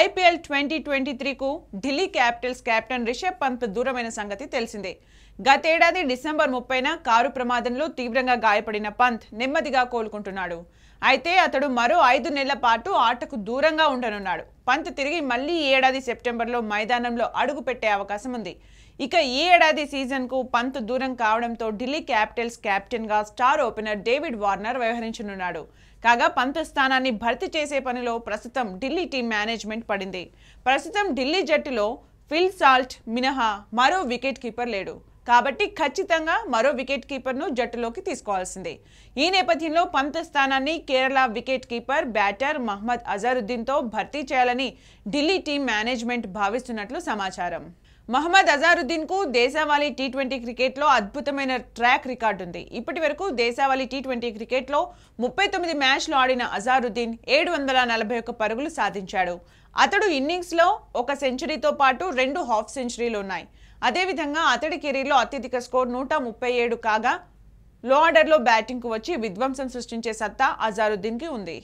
IPL twenty twenty త్రీకు Delhi Capitals captain Rishabh Pant దూరమైన సంగతి తెలిసిందే గతేడాది డిసెంబర్ ముప్పైన కారు ప్రమాదంలో తీవ్రంగా గాయపడిన పంత్ నెమ్మదిగా కోలుకుంటున్నాడు అయితే అతడు మరో ఐదు నెలల పాటు ఆటకు దూరంగా ఉండనున్నాడు పంత్ తిరిగి మళ్లీ ఏడాది సెప్టెంబర్లో మైదానంలో అడుగు పెట్టే అవకాశం ఉంది ఇక ఈ ఏడాది సీజన్కు పంత్ దూరం కావడంతో ఢిల్లీ క్యాపిటల్స్ కెప్టెన్గా స్టార్ ఓపెనర్ డేవిడ్ వార్నర్ వ్యవహరించనున్నాడు కాగా పంత్ స్థానాన్ని భర్తీ చేసే పనిలో ప్రస్తుతం ఢిల్లీ టీం మేనేజ్మెంట్ పడింది ప్రస్తుతం ఢిల్లీ జట్టులో ఫిల్ సాల్ట్ మినహా మరో వికెట్ కీపర్ లేడు కాబట్టి ఖచ్చితంగా మరో వికెట్ కీపర్ను జట్టులోకి తీసుకోవాల్సిందే ఈ నేపథ్యంలో పంత స్థానాన్ని Kerala wicket keeper batter Mohammad అజారుద్దీన్తో భర్తీ చేయాలని ఢిల్లీ టీం మేనేజ్మెంట్ భావిస్తున్నట్లు సమాచారం మహమ్మద్ అజారుద్దీన్ కు దేశావాళీ టీ ట్వంటీ క్రికెట్లో అద్భుతమైన ట్రాక్ రికార్డు ఉంది ఇప్పటి వరకు దేశావాళీ టీ ట్వంటీ క్రికెట్లో ముప్పై తొమ్మిది మ్యాచ్లు ఆడిన అజారుద్దీన్ ఏడు వందల నలభై ఒక్క పరుగులు సాధించాడు అతడు ఇన్నింగ్స్లో ఒక సెంచరీతో పాటు రెండు హాఫ్ సెంచరీలు ఉన్నాయి అదేవిధంగా అతడి కెరీర్లో అత్యధిక స్కోర్ నూట ముప్పై ఏడు కాగా లో ఆర్డర్లో బ్యాటింగ్కు వచ్చి విధ్వంసం సృష్టించే సత్తా అజారుద్దీన్కి ఉంది